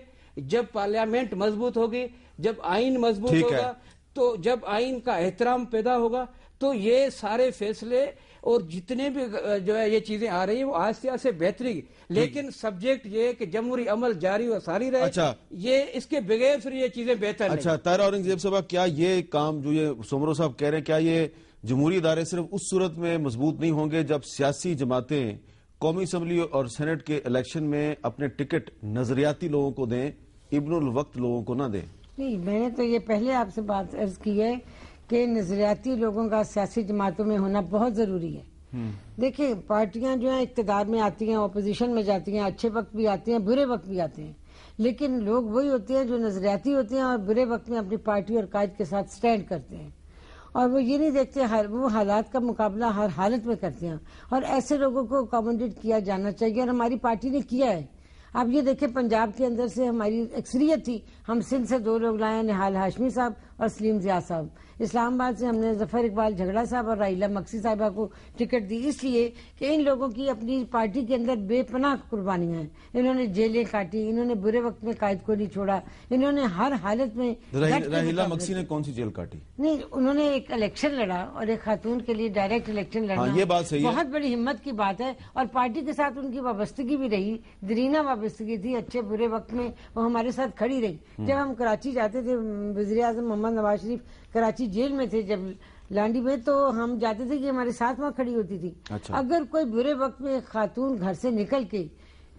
जब पार्लियामेंट मजबूत होगी जब आइन मजबूत होगा तो जब आइन का एहतराम पैदा होगा तो ये सारे फैसले और जितने भी जो है ये चीजें आ रही है वो आस्ते आस्ते बेहतरी लेकिन सब्जेक्ट ये है कि जमहूरी अमल जारी और सारी रहे अच्छा ये इसके बगैर फिर ये चीजें बेहतर अच्छा तारा औरंगजेब साहब क्या ये काम जो ये सोमरो साहब कह रहे हैं क्या ये जमहूरी इदारे सिर्फ उस सूरत में मजबूत नहीं होंगे जब सियासी जमातें कौमी असम्बली और सेनेट के इलेक्शन में अपने टिकट नजरियाती लोगों को दें इबनुल वक्त लोगों को ना दें नहीं मैंने तो ये पहले आपसे बात अर्ज की है कि नजरियाती लोगों का सियासी जमातों में होना बहुत ज़रूरी है हम्म। देखिए पार्टियां जो है इकतदार में आती हैं अपोजिशन में जाती हैं अच्छे वक्त भी आते हैं बुरे वक्त भी आते हैं लेकिन लोग वही होते हैं जो नजरियाती होते हैं और बुरे वक्त में अपनी पार्टी और काज के साथ स्टैंड करते हैं और वो ये नहीं देखते हर वो हालात का मुकाबला हर हालत में करते हैं और ऐसे लोगों को अकोमोडेट किया जाना चाहिए और हमारी पार्टी ने किया है आप ये देखें पंजाब के अंदर से हमारी अक्सरियत थी हम सिंध से दो लोग लाए निहाल हाशमी साहब और सलीम जिया साहब इस्लामाबाद से हमने जफर इकबाल झगड़ा साहब और राहिला मक्सी साहिबा को टिकट दी इसलिए कि इन लोगों की अपनी पार्टी के अंदर बेपनाह कुर्बानियां हैं इन्होंने जेलें काटी इन्होंने बुरे वक्त में कायद को नहीं छोड़ा इन्होंने हर हालत में तो राहिला मक्सी ने कौन सी जेल काटी नहीं उन्होंने एक इलेक्शन लड़ा और एक खातून के लिए डायरेक्ट इलेक्शन लड़ा हाँ, ये बात सही बहुत बड़ी हिम्मत की बात है और पार्टी के साथ उनकी वाबस्तगी भी रही दरीना वाबस्तगी थी अच्छे बुरे वक्त में वो हमारे साथ खड़ी रही जब हम कराची जाते थे वजीर अजम मोहम्मद नवाज शरीफ कराची जेल में थे जब लांडी में तो हम जाते थे कि हमारे साथ वहाँ खड़ी होती थी अच्छा। अगर कोई बुरे वक्त में खातून घर से निकल के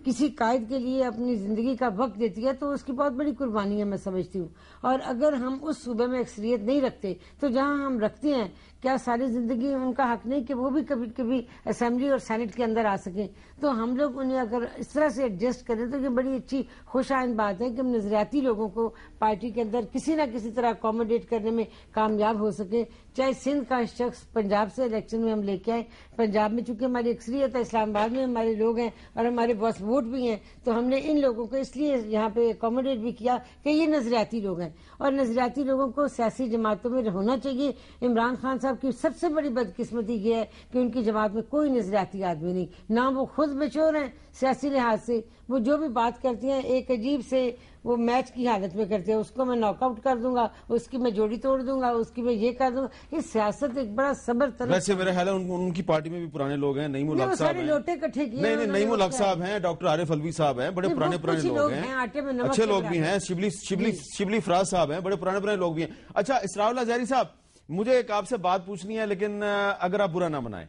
किसी कायद के लिए अपनी जिंदगी का वक्त देती है तो उसकी बहुत बड़ी कुर्बानी है मैं समझती हूँ और अगर हम उस सूबे में अक्सरियत नहीं रखते तो जहाँ हम रखते हैं क्या सारी जिंदगी उनका हक नहीं कि वो भी कभी कभी असम्बली और सैनेट के अंदर आ सके तो हम लोग उन्हें अगर इस तरह से एडजस्ट करें तो ये बड़ी अच्छी खुशाइन बात है कि हम नजरियाती लोगों को पार्टी के अंदर किसी ना किसी तरह अकोमोडेट करने में कामयाब हो सके चाहे सिंध का शख्स पंजाब से इलेक्शन में हम लेके आए पंजाब में चूंकि हमारी अक्सरियत है इस्लामाबाद में हमारे लोग हैं और हमारे पास वोट भी हैं तो हमने इन लोगों को इसलिए यहाँ पे अकोमोडेट भी किया कि ये नजरियाती लोग हैं और नजरियाती लोगों को सियासी जमातों में होना चाहिए इमरान खान साहब की सबसे बड़ी बदकिस्मती ये है कि उनकी जमात में कोई नजरियाती आदमी नहीं ना वो खुद बिल्कुल बेचोर हैं सियासी लिहाज से वो जो भी बात करती हैं एक अजीब से वो मैच की हालत में करते हैं उसको मैं नॉकआउट कर दूंगा उसकी मैं जोड़ी तोड़ दूंगा उसकी मैं ये कर दूंगा ये सियासत एक बड़ा सबर वैसे मेरा ख्याल है उन, उनकी पार्टी में भी पुराने लोग हैं नई मुलाक साहब लोटे इकट्ठे किए नहीं नहीं नईमुल साहब हैं डॉक्टर आरिफ अलवी साहब हैं बड़े पुराने पुराने लोग हैं आटे में अच्छे लोग भी हैं शिबली शिबली शिबली फराज साहब हैं बड़े पुराने पुराने लोग भी हैं अच्छा इसरावला जहरी साहब मुझे एक आपसे बात पूछनी है लेकिन अगर आप बुरा ना मनाएं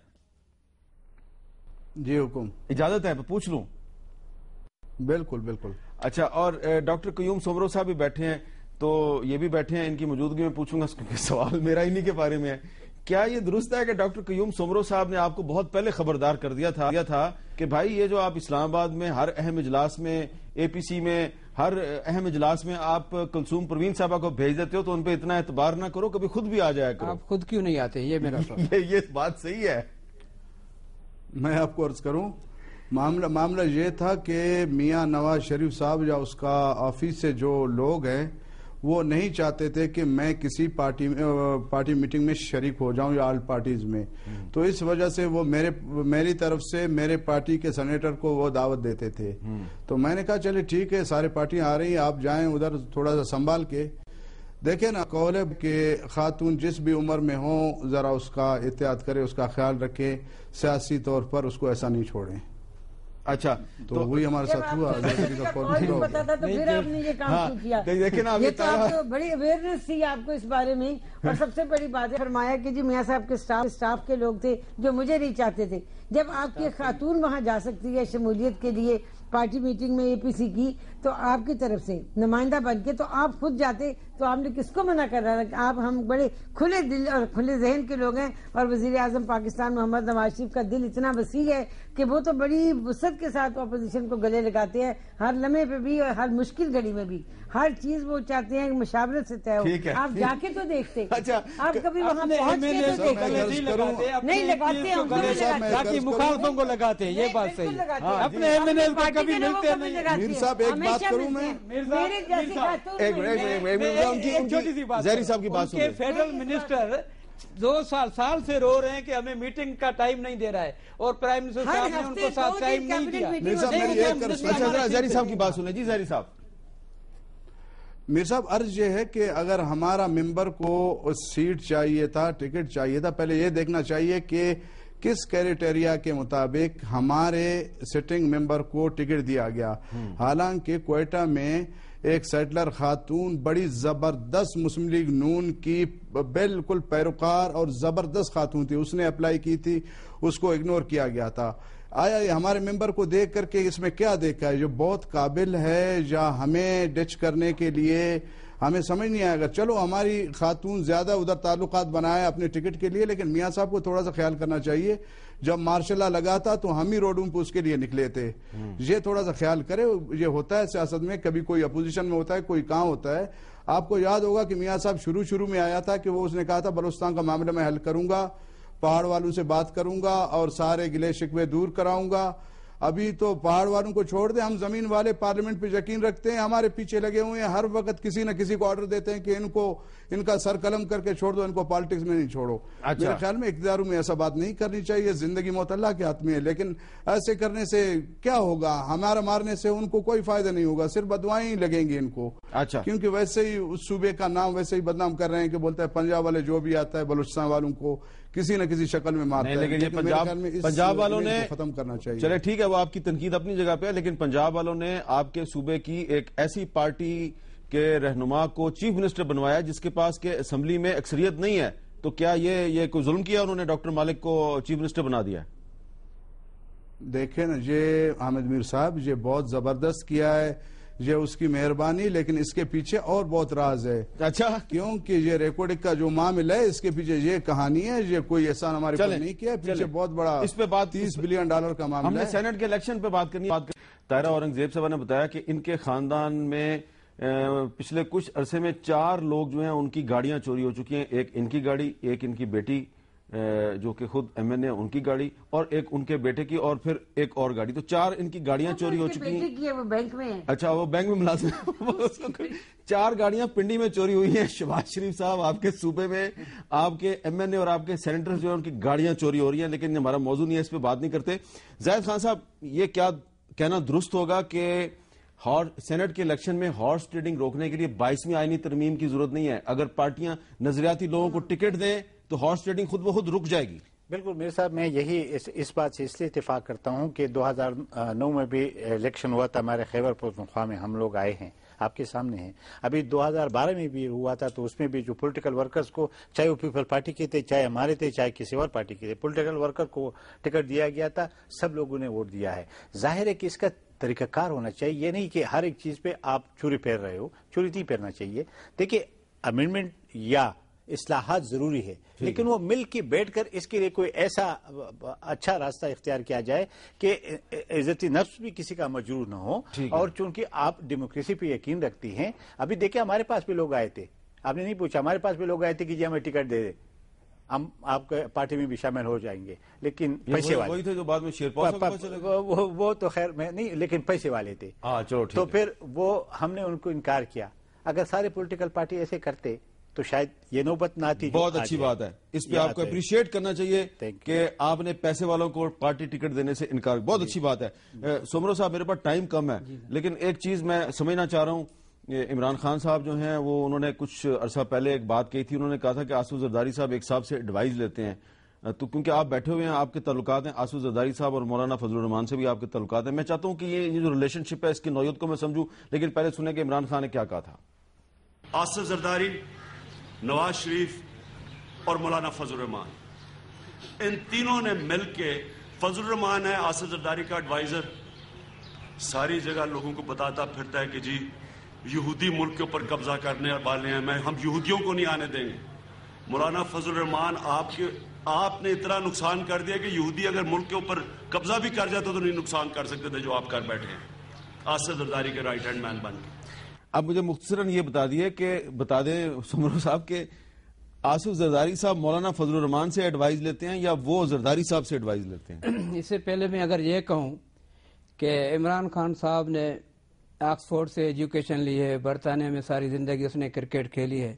जी हुकुम इजाजत है तो पूछ लू बिल्कुल बिल्कुल अच्छा और डॉक्टर क्यूम सोमरो साहब भी बैठे हैं तो ये भी बैठे हैं इनकी मौजूदगी में पूछूंगा क्योंकि सवाल मेरा इन्हीं के बारे में है क्या ये दुरुस्त है कि डॉक्टर क्यूम सोमरो साहब ने आपको बहुत पहले खबरदार कर दिया था दिया था कि भाई ये जो आप इस्लामाबाद में हर अहम इजलास में एपीसी में हर अहम इजलास में आप कुलसूम प्रवीण साहबा को भेज देते हो तो उन पर इतना एतबार ना करो कभी खुद भी आ जाए आप खुद क्यों नहीं आते ये मेरा ये, ये बात सही है मैं आपको अर्ज करूं मामला मामला ये था कि मियां नवाज शरीफ साहब या उसका ऑफिस से जो लोग हैं वो नहीं चाहते थे कि मैं किसी पार्टी में पार्टी मीटिंग में शरीक हो जाऊं या ऑल पार्टीज में तो इस वजह से वो मेरे मेरी तरफ से मेरे पार्टी के सेनेटर को वो दावत देते थे हम्म। तो मैंने कहा चले ठीक है सारे पार्टियां आ रही हैं आप जाएं उधर थोड़ा सा संभाल के देखे ना कौल के खातून जिस भी उम्र में हों ज़रा उसका एहतियात करें उसका ख्याल रखें सियासी तौर पर उसको ऐसा नहीं छोड़ें अच्छा तो, तो वही हमारे साथ हुआ पता था तो फिर आपने ये काम हाँ, किया लेकिन ये तो, तो आपको हाँ। बड़ी अवेयरनेस थी आपको इस बारे में और हाँ। सबसे बड़ी बात है फरमाया कि जी मियाँ साहब के स्टाफ स्टाफ के लोग थे जो मुझे नहीं चाहते थे जब आपकी अच्छा। खातून वहाँ जा सकती है शमूलियत के लिए पार्टी मीटिंग में एपीसी की तो आपकी तरफ से नुमाइंदा बन के तो आप खुद जाते तो आपने किसको मना कर रहा है आप हम बड़े खुले दिल और खुले जहन के लोग हैं और वजीर आजम पाकिस्तान मोहम्मद नवाज शरीफ का दिल इतना वसी है कि वो तो बड़ी वसत के साथ अपोजिशन को गले लगाते हैं हर लम्हे पे भी और हर मुश्किल घड़ी में भी हर चीज वो चाहते हैं मुशावरत से तय हो आप जाके तो देखते अच्छा आप कभी वहाँ तो नहीं लगाते लगाते हैं ये बात सही हाँ, अपने तो एक बात मैं मेरे जैसे एक छोटी सी बात जहरी साहब की बात सुनिए फेडरल मिनिस्टर दो साल साल से रो रहे हैं कि हमें मीटिंग का टाइम नहीं दे रहा है और प्राइम मिनिस्टर साहब ने उनको साथ टाइम नहीं दिया अच्छा, जहरी साहब की बात सुने जी जहरी साहब मेरे साहब अर्ज यह है कि अगर हमारा मेंबर को सीट चाहिए था टिकट चाहिए था पहले यह देखना चाहिए कि किस क्राइटेरिया के मुताबिक हमारे सिटिंग मेंबर को टिकट दिया गया हम्म। हालांकि कोयटा में एक सेटलर खातून बड़ी ज़बरदस्त मुस्लिम लीग नून की बिल्कुल पैरोकार और ज़बरदस्त खातून थी उसने अप्लाई की थी उसको इग्नोर किया गया था आया ये हमारे मेंबर को देख करके इसमें क्या देखा है जो बहुत काबिल है या हमें डच करने के लिए हमें समझ नहीं आएगा चलो हमारी खातून ज़्यादा उधर ताल्लुकात बनाए अपने टिकट के लिए लेकिन मियाँ साहब को थोड़ा सा ख्याल करना चाहिए जब मार्शाला लगा था तो हम ही रोड पे उसके लिए निकले थे हम्म। ये थोड़ा सा ख्याल करें ये होता है सियासत में कभी कोई अपोजिशन में होता है कोई कहाँ होता है आपको याद होगा कि मियाँ साहब शुरू शुरू में आया था कि वो उसने कहा था बलोस्तान का मामला मैं हल करूंगा पहाड़ वालों से बात करूंगा और सारे गिले शिकवे दूर कराऊंगा अभी तो पहाड़ वालों को छोड़ दे हम जमीन वाले पार्लियामेंट पे यकीन रखते हैं हमारे पीछे लगे हुए हैं हर वक्त किसी न किसी को ऑर्डर देते हैं कि इनको इनका सर कलम करके छोड़ दो इनको पॉलिटिक्स में नहीं छोड़ो अच्छा। मेरे ख्याल में इकदारों में ऐसा बात नहीं करनी चाहिए जिंदगी मोतल्ला के हाथ में है लेकिन ऐसे करने से क्या होगा हमारा मारने से उनको कोई फायदा नहीं होगा सिर्फ बदवाई लगेंगे इनको अच्छा क्योंकि वैसे ही उस सूबे का नाम वैसे ही बदनाम कर रहे हैं कि बोलते हैं पंजाब वाले जो भी आता है बलोचिस्तान वालों को किसी न किसी शक्ल में मारते हैं लेकिन, ये पंजाब पंजाब वालों ने खत्म करना चाहिए चले ठीक है वो आपकी तनकीद अपनी जगह पे है लेकिन पंजाब वालों ने आपके सूबे की एक ऐसी पार्टी के रहनुमा को चीफ मिनिस्टर बनवाया जिसके पास के असम्बली में अक्सरियत नहीं है तो क्या ये ये कोई जुल्म किया उन्होंने डॉक्टर मालिक को चीफ मिनिस्टर बना दिया देखें ना ये हामिद मीर साहब ये बहुत जबरदस्त किया है ये उसकी मेहरबानी लेकिन इसके पीछे और बहुत राज है अच्छा क्योंकि ये रिकॉर्डिंग का जो मामिल है इसके पीछे ये कहानी है ये कोई एहसान हमारे पास नहीं किया पीछे बहुत बड़ा इस पे बात तीस बिलियन डॉलर का मामला सेनेट के इलेक्शन पे बात करनी बात कर... औरंगजेब साहब ने बताया कि इनके खानदान में पिछले कुछ अरसे में चार लोग जो हैं उनकी गाड़ियां चोरी हो चुकी हैं एक इनकी गाड़ी एक इनकी बेटी जो कि खुद एम एन ए उनकी गाड़ी और एक उनके बेटे की और फिर एक और गाड़ी तो चार इनकी गाड़ियां तो चोरी हो चुकी हैं है। अच्छा वो बैंक में मुलाजिम तो चार गाड़ियां पिंडी में चोरी हुई है शहबाज शरीफ साहब आपके सूबे में आपके एम एन ए और आपके सेनेटर जो है उनकी गाड़ियां चोरी हो रही है लेकिन हमारा मौजूद नहीं है इस पर बात नहीं करते जायद खान साहब ये क्या कहना दुरुस्त होगा कि सेनेट के इलेक्शन में हॉर्स ट्रेडिंग रोकने के लिए बाईसवीं आईनी तरमीम की जरूरत नहीं है अगर पार्टियां नजरियाती लोगों को टिकट दें तो हॉर्स ट्रेडिंग खुद ब रुक जाएगी बिल्कुल मेरे साहब मैं यही इस, इस बात से इसलिए इतफाक करता हूं कि 2009 में भी इलेक्शन हुआ था हमारे खैबर पख्वा में हम लोग आए हैं आपके सामने हैं अभी 2012 में भी हुआ था तो उसमें भी जो पॉलिटिकल वर्कर्स को चाहे वो पीपल पार्टी के थे चाहे हमारे थे चाहे किसी और पार्टी के थे पॉलिटिकल वर्कर को टिकट दिया गया था सब लोगों ने वोट दिया है जाहिर है कि इसका तरीका कार होना चाहिए ये नहीं कि हर एक चीज पे आप चुरी पहन रहे हो चुरी नहीं पहनना चाहिए देखिए अमेंडमेंट या असलाहत जरूरी है लेकिन वो मिल के बैठ कर इसके लिए कोई ऐसा अच्छा रास्ता इख्तियार किया जाए कि इज्जती नफ्स भी किसी का मजरूर ना हो और चूंकि आप डेमोक्रेसी पे यकीन रखती हैं अभी देखिए हमारे पास भी लोग आए थे आपने नहीं पूछा हमारे पास भी लोग आए थे कि जी हमें टिकट दे दे हम आपके पार्टी में भी शामिल हो जाएंगे लेकिन पैसे वाले वही थे जो बाद में शेरपा वो, वो तो खैर मैं नहीं लेकिन पैसे वाले थे आ, हाँ, चलो तो फिर वो हमने उनको इनकार किया अगर सारे पॉलिटिकल पार्टी ऐसे करते तो शायद ये नौबत ना आती बहुत अच्छी बात है इस पे आपको अप्रिशिएट करना चाहिए कि आपने पैसे वालों को पार्टी टिकट देने से इनकार बहुत अच्छी बात है सोमरो साहब मेरे पास टाइम कम है लेकिन एक चीज मैं समझना चाह रहा हूँ इमरान खान साहब जो हैं वो उन्होंने कुछ अरसा पहले एक बात कही थी उन्होंने कहा था कि आसू जरदारी साहब एक साहब से एडवाइस लेते हैं तो क्योंकि आप बैठे हुए हैं आपके तल्लुकात हैं आसू जरदारी साहब और मौलाना फजल रहमान से भी आपके तल्लुकात हैं मैं चाहता हूं कि ये जो रिलेशनशिप है इसकी नौयत को मैं समझू लेकिन पहले सुने कि इमरान खान ने क्या कहा था आसफ जरदारी नवाज शरीफ और मौलाना फजल रहमान इन तीनों ने मिल के फजल रहमान है आसफ जरदारी का एडवाइजर सारी जगह लोगों को बताता फिरता है कि जी यहूदी मुल्क के ऊपर कब्जा करने वाले हैं मैं हम यहूदियों को नहीं आने देंगे मौलाना रहमान आपके आपने इतना नुकसान कर दिया कि यहूदी अगर मुल्क के ऊपर कब्जा भी कर जाते तो नहीं नुकसान कर सकते थे जो आप कर बैठे हैं आसद के राइट हैंड मैन बन अब मुझे मुख्तसरा ये बता दिए कि बता दें समरोह साहब के आसिफ जरदारी साहब मौलाना फजल रहमान से एडवाइस लेते हैं या वो जरदारी साहब से एडवाइस लेते हैं इससे पहले मैं अगर ये कहूँ कि इमरान खान साहब ने ऑक्सफोर्ड से एजुकेशन ली है बरतानिया में सारी ज़िंदगी उसने क्रिकेट खेली है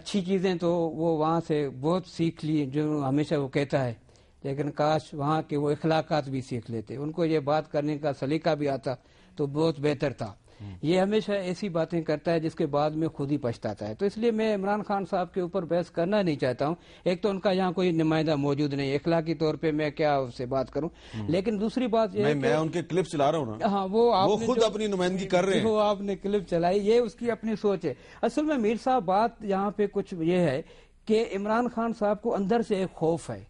अच्छी चीज़ें तो वो वहाँ से बहुत सीख ली जो हमेशा वो कहता है लेकिन काश वहाँ के वो इखलाक़ात भी सीख लेते उनको ये बात करने का सलीका भी आता तो बहुत बेहतर था ये हमेशा ऐसी बातें करता है जिसके बाद में खुद ही पछताता है तो इसलिए मैं इमरान खान साहब के ऊपर बहस करना नहीं चाहता हूँ एक तो उनका यहाँ कोई नुमाइंदा मौजूद नहीं अखला की तौर पर मैं क्या उससे बात करूँ हम्म। लेकिन दूसरी बात मैं, मैं उनके क्लिप चला रहा हूँ हाँ वो आप खुद अपनी नुमाइंदगी कर रहे हैं वो आपने क्लिप चलाई ये उसकी अपनी सोच है असल में मीर साहब बात यहाँ पे कुछ ये है कि इमरान खान साहब को अंदर से एक खौफ है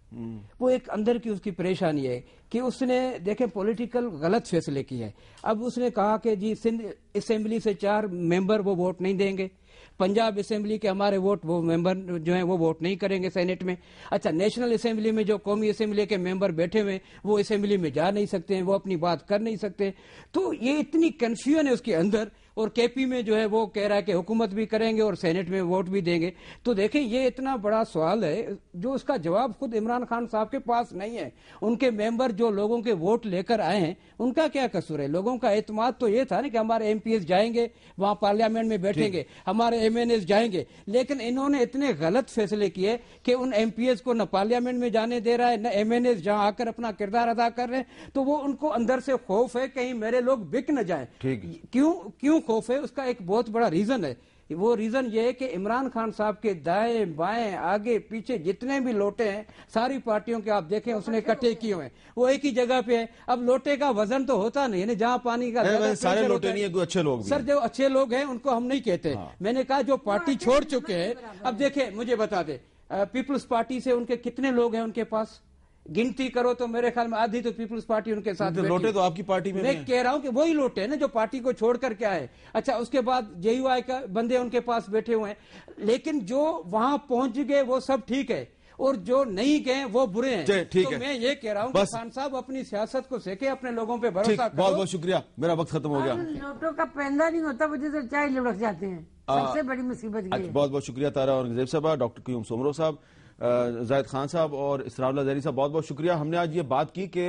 वो एक अंदर की उसकी परेशानी है कि उसने देखे पॉलिटिकल गलत फैसले किए हैं अब उसने कहा कि जी सिंध असेंबली से चार मेंबर वो वोट नहीं देंगे पंजाब असेंबली के हमारे वोट वो मेंबर जो है वो वोट नहीं करेंगे सेनेट में अच्छा नेशनल असेंबली में जो कौमी असेंबली के मेंबर बैठे हुए वो असेंबली में जा नहीं सकते हैं वो अपनी बात कर नहीं सकते तो ये इतनी कन्फ्यूजन है उसके अंदर और केपी में जो है वो कह रहा है कि हुकूमत भी करेंगे और सेनेट में वोट भी देंगे तो देखें ये इतना बड़ा सवाल है जो उसका जवाब खुद इमरान खान साहब के पास नहीं है उनके मेंबर जो लोगों के वोट लेकर आए हैं उनका क्या कसूर है लोगों का एतमाद तो ये था ना कि हमारे एम जाएंगे वहां पार्लियामेंट में बैठेंगे हमारे एम जाएंगे लेकिन इन्होंने इतने गलत फैसले किए कि उन एम को न पार्लियामेंट में जाने दे रहा है न एम एन जहां आकर अपना किरदार अदा कर रहे हैं तो वो उनको अंदर से खौफ है कहीं मेरे लोग बिक न जाए क्यों क्यों खौफ है उसका एक बहुत बड़ा रीजन है वो रीजन ये है कि इमरान खान साहब के दाएं बाएं आगे पीछे जितने भी लोटे हैं सारी पार्टियों के आप देखें उसने इकट्ठे तो किए हुए वो एक ही जगह पे है अब लोटे का वजन तो होता नहीं है जहाँ पानी का नहीं, सारे लोटे नहीं है अच्छे लोग सर जो अच्छे लोग हैं उनको हम नहीं कहते हाँ। मैंने कहा जो पार्टी हाँ, छोड़ तो चुके हैं अब देखे मुझे बता दे पीपुल्स पार्टी से उनके कितने लोग हैं उनके पास गिनती करो तो मेरे ख्याल में आधी तो पीपुल्स पार्टी उनके साथ तो लोटे तो आपकी पार्टी में मैं कह रहा हूं कि वही लोटे हैं ना जो पार्टी को छोड़ करके आए अच्छा उसके बाद जेयूआई का बंदे उनके पास बैठे हुए हैं लेकिन जो वहां पहुंच गए वो सब ठीक है और जो नहीं गए वो बुरे हैं ठीक तो है। मैं ये कह रहा हूँ खान साहब अपनी सियासत को सेके अपने लोगों पे भरोसा बहुत बहुत शुक्रिया मेरा वक्त खत्म हो गया लोटों का पैदा नहीं होता मुझे तो चाय लुढ़क जाते हैं सबसे बड़ी मुसीबत अच्छा, बहुत बहुत शुक्रिया तारा और साहब डॉक्टर क्यूम सोमरो साहब जायद खान साहब और इसराउल जहरी साहब बहुत बहुत शुक्रिया हमने आज ये बात की कि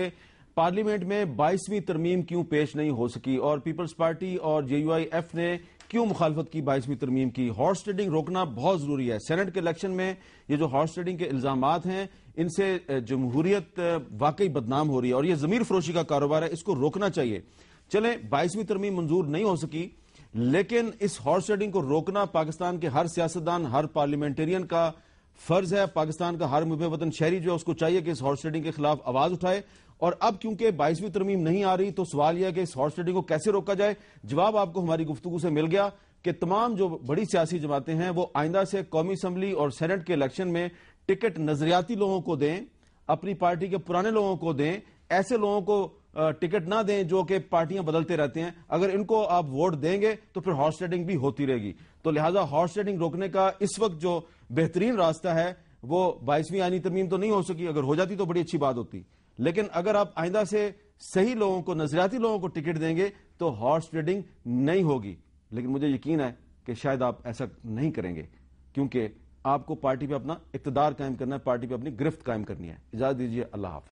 पार्लियामेंट में बाईसवीं तरमीम क्यों पेश नहीं हो सकी और पीपल्स पार्टी और जे यू आई एफ ने क्यों मुखालफत की बाईसवीं तरमीम की हॉर्स ट्रेडिंग रोकना बहुत जरूरी है सेनेट के इलेक्शन में ये जो हॉर्स ट्रेडिंग के इल्जाम हैं इनसे जमहूरियत वाकई बदनाम हो रही है और ये जमीर फरोशी का कारोबार है इसको रोकना चाहिए चले बाईसवीं तरमीम मंजूर नहीं हो सकी लेकिन इस हॉर्स ट्रेडिंग को रोकना पाकिस्तान के हर सियासतदान हर पार्लियामेंटेरियन का फर्ज है पाकिस्तान का हर मुब वतन शहरी जो है उसको चाहिए कि इस हॉर्स ट्रेडिंग के खिलाफ आवाज उठाए और अब क्योंकि बाईसवीं तरमीम नहीं आ रही तो सवाल यह है कि इस हॉर्स ट्रेडिंग को कैसे रोका जाए जवाब आपको हमारी गुफ्तु से मिल गया कि तमाम जो बड़ी सियासी जमातें हैं वो आइंदा से कौमी असम्बली और सेनेट के इलेक्शन में टिकट नजरियाती लोगों को दें अपनी पार्टी के पुराने लोगों को दें ऐसे लोगों को टिकट ना दें जो कि पार्टियां बदलते रहते हैं अगर इनको आप वोट देंगे तो फिर हॉर्स ट्रेडिंग भी होती रहेगी तो लिहाजा हॉर्स ट्रेडिंग रोकने का इस वक्त जो बेहतरीन रास्ता है वो बाईसवीं आनी तरमीम तो नहीं हो सकी अगर हो जाती तो बड़ी अच्छी बात होती लेकिन अगर आप आइंदा से सही लोगों को नजरियाती लोगों को टिकट देंगे तो हॉर्स ट्रेडिंग नहीं होगी लेकिन मुझे यकीन है कि शायद आप ऐसा नहीं करेंगे क्योंकि आपको पार्टी पे अपना इकतदार कायम करना है पार्टी पे अपनी गिरफ्त कायम करनी है इजाजत दीजिए अल्लाह हाफ